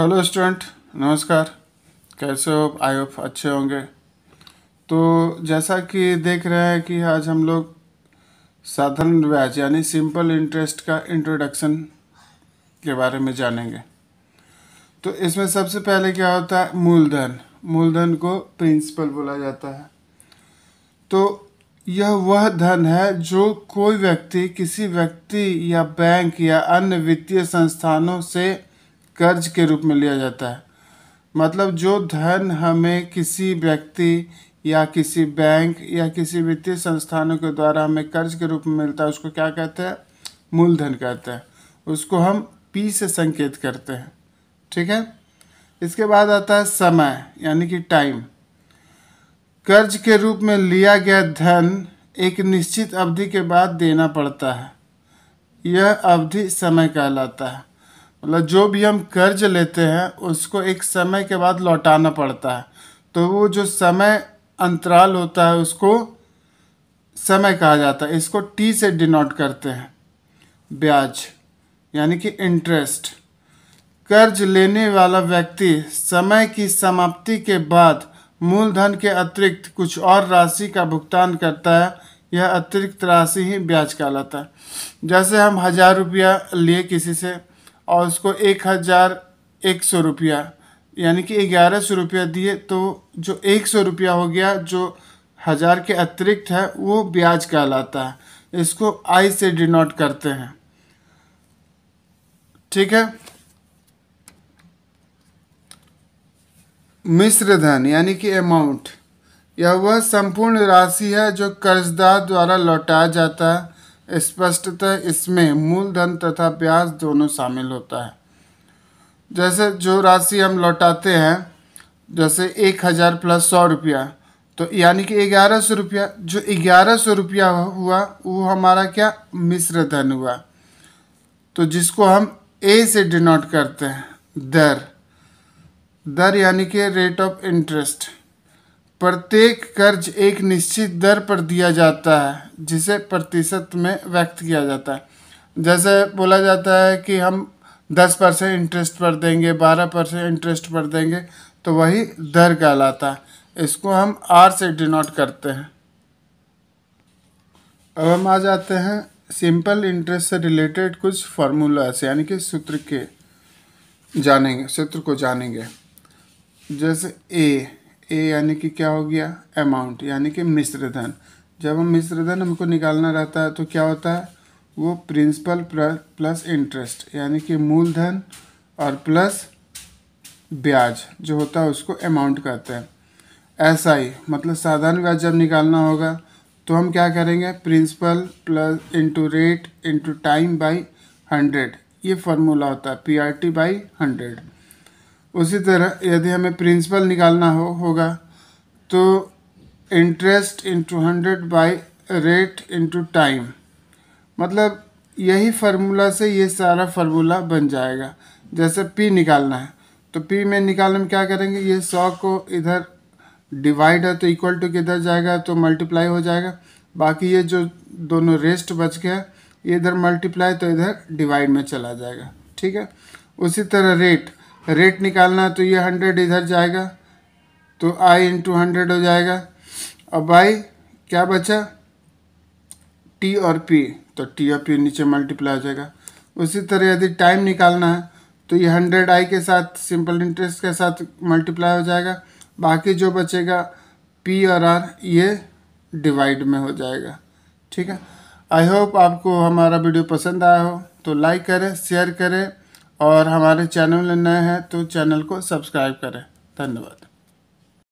hello student नमस्कार कैसे हो आई होप अच्छे होंगे तो जैसा कि देख रहे हैं कि आज हम लोग साधारण ब्याज यानी सिंपल इंटरेस्ट का इंट्रोडक्शन के बारे में जानेंगे तो इसमें सबसे पहले क्या होता है मूलधन मूलधन को प्रिंसिपल बोला जाता है तो यह वह धन है जो कोई व्यक्ति किसी व्यक्ति या बैंक या अन्य वित्तीय संस्थानों से कर्ज के रूप में लिया जाता है मतलब जो धन हमें किसी व्यक्ति या किसी बैंक या किसी वित्तीय संस्थानों के द्वारा हमें कर्ज के रूप में मिलता है उसको क्या कहते हैं मूलधन कहते हैं उसको हम पी से संकेत करते हैं ठीक है इसके बाद आता है समय यानी कि टाइम कर्ज के रूप में लिया गया धन एक निश्चित अवधि के बाद देना पड़ता है यह अवधि समय कहलाता है मतलब जो भी हम कर्ज लेते हैं उसको एक समय के बाद लौटाना पड़ता है तो वो जो समय अंतराल होता है उसको समय कहा जाता है इसको टी से डिनोट करते हैं ब्याज यानी कि इंटरेस्ट कर्ज लेने वाला व्यक्ति समय की समाप्ति के बाद मूलधन के अतिरिक्त कुछ और राशि का भुगतान करता है यह अतिरिक्त राशि ही ब्याज कहलाता है जैसे हम हज़ार रुपया लिए किसी से और उसको एक हज़ार एक सौ रुपया यानी कि ग्यारह सौ रुपया दिए तो जो एक सौ रुपया हो गया जो हज़ार के अतिरिक्त है वो ब्याज कहलाता है इसको आई से डिनोट करते हैं ठीक है मिश्र धन यानी कि अमाउंट यह वह संपूर्ण राशि है जो कर्जदार द्वारा लौटाया जाता है स्पष्टतः इसमें मूलधन तथा ब्याज दोनों शामिल होता है जैसे जो राशि हम लौटाते हैं जैसे एक हज़ार प्लस सौ रुपया तो यानी कि ग्यारह सौ रुपया जो ग्यारह सौ रुपया हुआ वो हमारा क्या मिश्र धन हुआ तो जिसको हम ए से डिनोट करते हैं दर दर यानी कि रेट ऑफ इंटरेस्ट प्रत्येक कर्ज एक निश्चित दर पर दिया जाता है जिसे प्रतिशत में व्यक्त किया जाता है जैसे बोला जाता है कि हम दस परसेंट इंटरेस्ट पर देंगे बारह परसेंट इंटरेस्ट पर देंगे तो वही दर कहलाता है इसको हम आर से डिनोट करते हैं अब हम आ जाते हैं सिंपल इंटरेस्ट से रिलेटेड कुछ फार्मूलास यानी कि सूत्र के जानेंगे सूत्र को जानेंगे जैसे ए ए यानी कि क्या हो गया अमाउंट यानी कि मिश्र धन जब हम मिश्र धन हमको निकालना रहता है तो क्या होता है वो प्रिंसिपल प्लस इंटरेस्ट यानी कि मूलधन और प्लस ब्याज जो होता है उसको अमाउंट कहते हैं एस आई मतलब साधारण ब्याज जब निकालना होगा तो हम क्या करेंगे principal plus into rate into time by hundred ये फार्मूला होता है P R T by hundred उसी तरह यदि हमें प्रिंसिपल निकालना हो होगा तो interest into hundred by rate into time मतलब यही फार्मूला से ये सारा फार्मूला बन जाएगा जैसे पी निकालना है तो पी में निकालने में क्या करेंगे ये सौ को इधर डिवाइड है तो इक्वल टू किधर जाएगा तो मल्टीप्लाई हो जाएगा बाकी ये जो दोनों रेस्ट बच गया ये इधर मल्टीप्लाई तो इधर डिवाइड में चला जाएगा ठीक है उसी तरह रेट रेट निकालना है तो ये हंड्रेड इधर जाएगा तो आई इंटू हंड्रेड हो जाएगा अब बाई क्या बचा टी और पी तो टी और पी नीचे मल्टीप्लाई हो जाएगा उसी तरह यदि टाइम निकालना है तो ये हंड्रेड आई के साथ सिंपल इंटरेस्ट के साथ मल्टीप्लाई हो जाएगा बाकी जो बचेगा पी और आर ये डिवाइड में हो जाएगा ठीक है आई होप आपको हमारा वीडियो पसंद आया हो तो लाइक करें शेयर करें और हमारे चैनल में नए हैं तो चैनल को सब्सक्राइब करें धन्यवाद